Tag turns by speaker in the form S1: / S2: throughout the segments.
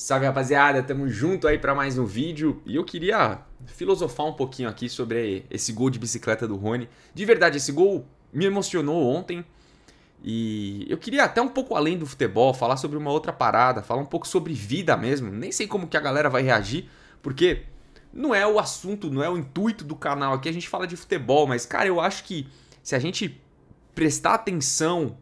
S1: Salve rapaziada, tamo junto aí para mais um vídeo e eu queria filosofar um pouquinho aqui sobre esse gol de bicicleta do Rony. De verdade, esse gol me emocionou ontem e eu queria até um pouco além do futebol, falar sobre uma outra parada, falar um pouco sobre vida mesmo. Nem sei como que a galera vai reagir, porque não é o assunto, não é o intuito do canal aqui, a gente fala de futebol, mas cara, eu acho que se a gente prestar atenção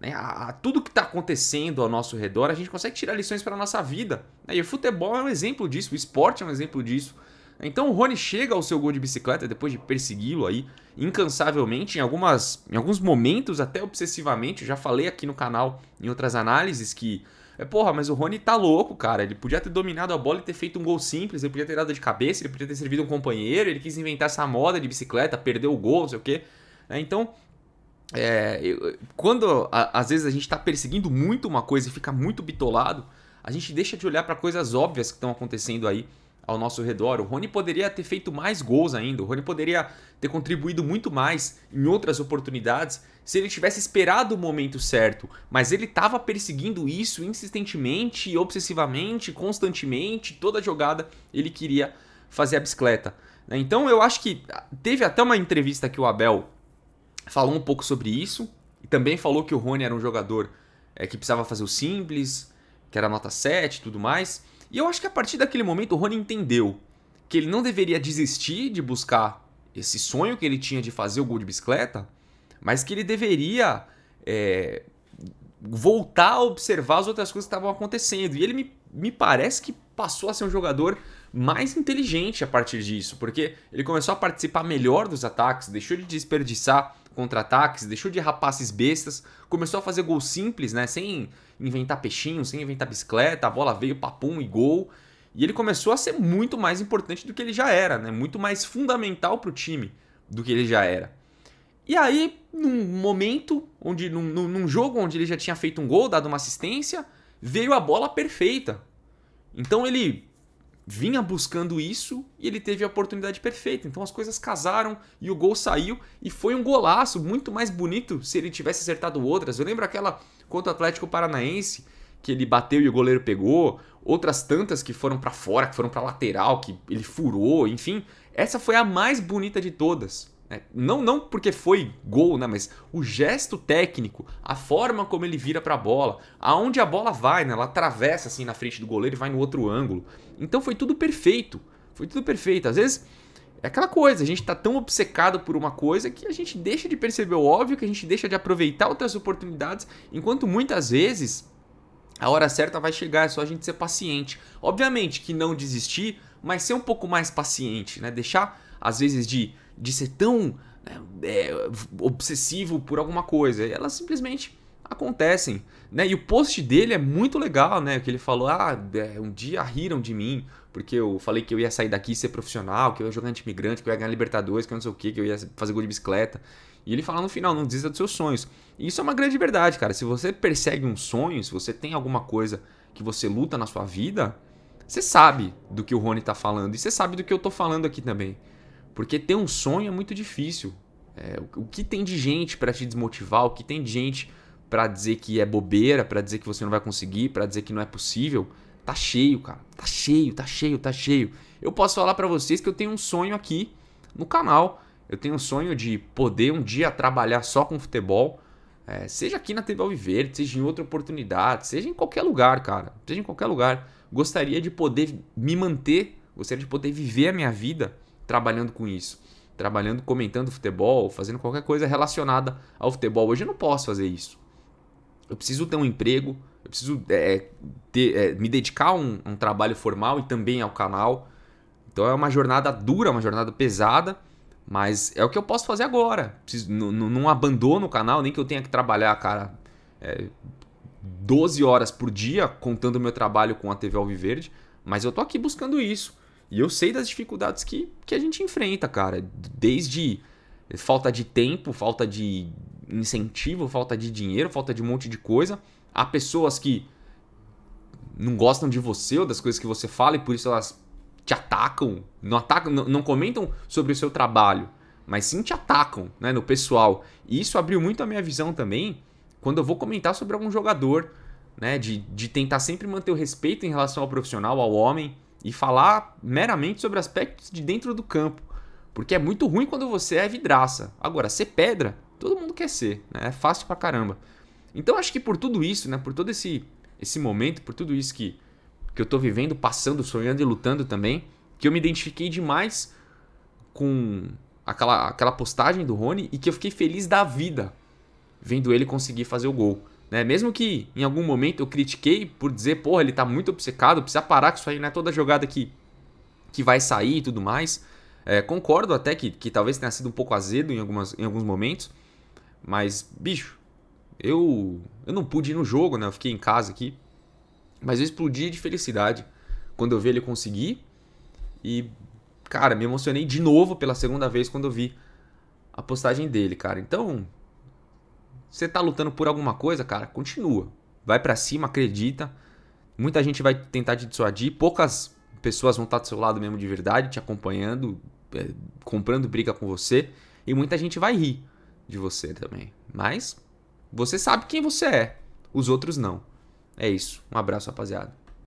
S1: né? A, a, tudo que está acontecendo ao nosso redor, a gente consegue tirar lições para a nossa vida. Né? E o futebol é um exemplo disso, o esporte é um exemplo disso. Então o Rony chega ao seu gol de bicicleta depois de persegui-lo aí incansavelmente, em, algumas, em alguns momentos até obsessivamente. Eu já falei aqui no canal em outras análises que, é, porra, mas o Rony tá louco, cara. Ele podia ter dominado a bola e ter feito um gol simples, ele podia ter dado de cabeça, ele podia ter servido um companheiro, ele quis inventar essa moda de bicicleta, perdeu o gol, não sei o quê. Né? Então é, eu, quando a, às vezes a gente está perseguindo muito uma coisa e fica muito bitolado, a gente deixa de olhar para coisas óbvias que estão acontecendo aí ao nosso redor. O Rony poderia ter feito mais gols ainda, o Rony poderia ter contribuído muito mais em outras oportunidades se ele tivesse esperado o momento certo, mas ele estava perseguindo isso insistentemente, obsessivamente, constantemente, toda jogada ele queria fazer a bicicleta. Né? Então eu acho que teve até uma entrevista que o Abel falou um pouco sobre isso e também falou que o Rony era um jogador é, que precisava fazer o simples, que era nota 7 e tudo mais. E eu acho que a partir daquele momento o Rony entendeu que ele não deveria desistir de buscar esse sonho que ele tinha de fazer o gol de bicicleta, mas que ele deveria é, voltar a observar as outras coisas que estavam acontecendo. E ele me, me parece que passou a ser um jogador mais inteligente a partir disso, porque ele começou a participar melhor dos ataques, deixou de desperdiçar contra-ataques, deixou de rapaces bestas, começou a fazer gol simples, né? Sem inventar peixinho, sem inventar bicicleta, a bola veio, papum e gol. E ele começou a ser muito mais importante do que ele já era, né? Muito mais fundamental para o time do que ele já era. E aí, num momento, onde num, num jogo onde ele já tinha feito um gol, dado uma assistência, veio a bola perfeita. Então ele vinha buscando isso e ele teve a oportunidade perfeita. Então as coisas casaram e o gol saiu e foi um golaço muito mais bonito se ele tivesse acertado outras. Eu lembro aquela contra o Atlético Paranaense que ele bateu e o goleiro pegou, outras tantas que foram para fora, que foram para lateral, que ele furou, enfim. Essa foi a mais bonita de todas. É, não, não porque foi gol, né? Mas o gesto técnico, a forma como ele vira para a bola, aonde a bola vai, né? Ela atravessa assim na frente do goleiro e vai no outro ângulo. Então foi tudo perfeito. Foi tudo perfeito. Às vezes é aquela coisa, a gente tá tão obcecado por uma coisa que a gente deixa de perceber o óbvio, que a gente deixa de aproveitar outras oportunidades, enquanto muitas vezes a hora certa vai chegar, é só a gente ser paciente. Obviamente que não desistir, mas ser um pouco mais paciente, né? Deixar às vezes de de ser tão né, é, obsessivo por alguma coisa. Elas simplesmente acontecem, né? E o post dele é muito legal, né? Que ele falou, ah, é, um dia riram de mim porque eu falei que eu ia sair daqui ser profissional, que eu ia jogar anti-imigrante, que eu ia ganhar Libertadores, que eu não sei o que, que eu ia fazer gol de bicicleta. E ele fala no final, não desista dos seus sonhos. E isso é uma grande verdade, cara. Se você persegue um sonho, se você tem alguma coisa que você luta na sua vida, você sabe do que o Rony tá falando e você sabe do que eu tô falando aqui também. Porque ter um sonho é muito difícil. É, o, o que tem de gente para te desmotivar? O que tem de gente para dizer que é bobeira, para dizer que você não vai conseguir, para dizer que não é possível? Tá cheio, cara. Tá cheio, tá cheio, tá cheio. Eu posso falar para vocês que eu tenho um sonho aqui no canal. Eu tenho um sonho de poder um dia trabalhar só com futebol. É, seja aqui na TV Alviverde, seja em outra oportunidade, seja em qualquer lugar, cara. Seja em qualquer lugar. Gostaria de poder me manter, gostaria de poder viver a minha vida trabalhando com isso. Trabalhando, comentando futebol, fazendo qualquer coisa relacionada ao futebol. Hoje eu não posso fazer isso. Eu preciso ter um emprego, eu preciso é, é ter, é, me dedicar a um, um trabalho formal e também ao canal. Então é uma jornada dura, uma jornada pesada, mas é o que eu posso fazer agora. Preciso, não, abandono o canal, nem que eu tenha que trabalhar, cara, é, 12 horas por dia contando o meu trabalho com a TV Alviverde, mas eu tô aqui buscando isso. E eu sei das dificuldades que, que a gente enfrenta, cara. Desde falta de tempo, falta de incentivo, falta de dinheiro, falta de um monte de coisa. Há pessoas que não gostam de você ou das coisas que você fala e por isso elas te atacam, não atacam, não, não comentam sobre o seu trabalho, mas sim te atacam, né, no pessoal. E isso abriu muito a minha visão também quando eu vou comentar sobre algum jogador, né, de, de tentar sempre manter o respeito em relação ao profissional, ao homem, e falar meramente sobre aspectos de dentro do campo, porque é muito ruim quando você é vidraça. Agora, ser pedra, todo mundo quer ser, né? É fácil pra caramba. Então acho que por tudo isso, né, por todo esse esse momento, por tudo isso que que eu tô vivendo, passando, sonhando e lutando também, que eu me identifiquei demais com aquela aquela postagem do Rony e que eu fiquei feliz da vida vendo ele conseguir fazer o gol. Né? Mesmo que em algum momento eu critiquei por dizer, porra, ele tá muito obcecado, precisa parar com isso aí, não é toda jogada que, que vai sair e tudo mais. É, concordo até que, que talvez tenha sido um pouco azedo em, algumas, em alguns momentos, mas, bicho, eu, eu não pude ir no jogo, né? Eu fiquei em casa aqui, mas eu explodi de felicidade quando eu vi ele conseguir e, cara, me emocionei de novo pela segunda vez quando eu vi a postagem dele, cara. Então, você tá lutando por alguma coisa, cara, continua. Vai para cima, acredita. Muita gente vai tentar te dissuadir, poucas pessoas vão estar tá do seu lado mesmo de verdade, te acompanhando, é, comprando briga com você, e muita gente vai rir de você também. Mas você sabe quem você é, os outros não. É isso. Um abraço, rapaziada.